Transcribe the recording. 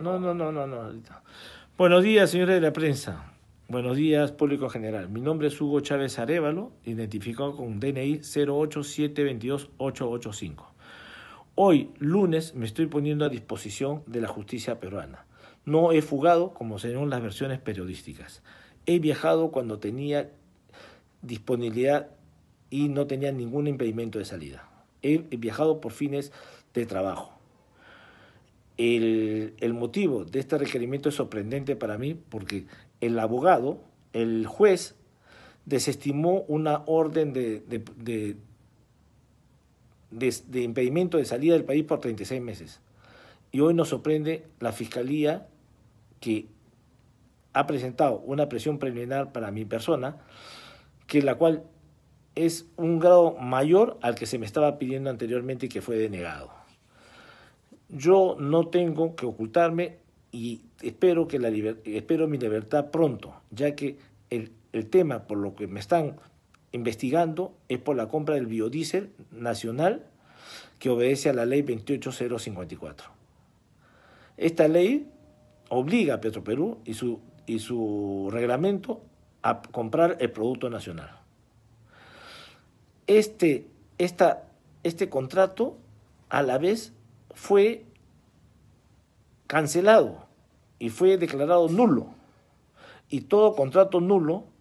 No, no, no, no, no. Buenos días, señores de la prensa. Buenos días, público general. Mi nombre es Hugo Chávez Arevalo, identificado con DNI 08722885 Hoy, lunes, me estoy poniendo a disposición de la justicia peruana. No he fugado, como según las versiones periodísticas. He viajado cuando tenía disponibilidad y no tenía ningún impedimento de salida. He viajado por fines de trabajo. El, motivo de este requerimiento es sorprendente para mí porque el abogado, el juez, desestimó una orden de, de impedimento de salida del país por 36 meses. Y hoy nos sorprende la Fiscalía que ha presentado una presión preliminar para mi persona, que la cual es un grado mayor al que se me estaba pidiendo anteriormente y que fue denegado. Yo no tengo que ocultarme y espero, que espero mi libertad pronto, ya que el, tema por lo que me están investigando es por la compra del biodiesel nacional que obedece a la ley 28054. Esta ley obliga a Petroperú y su, y su reglamento a comprar el producto nacional. este, este contrato a la vez fue cancelado y fue declarado nulo. Y todo contrato nulo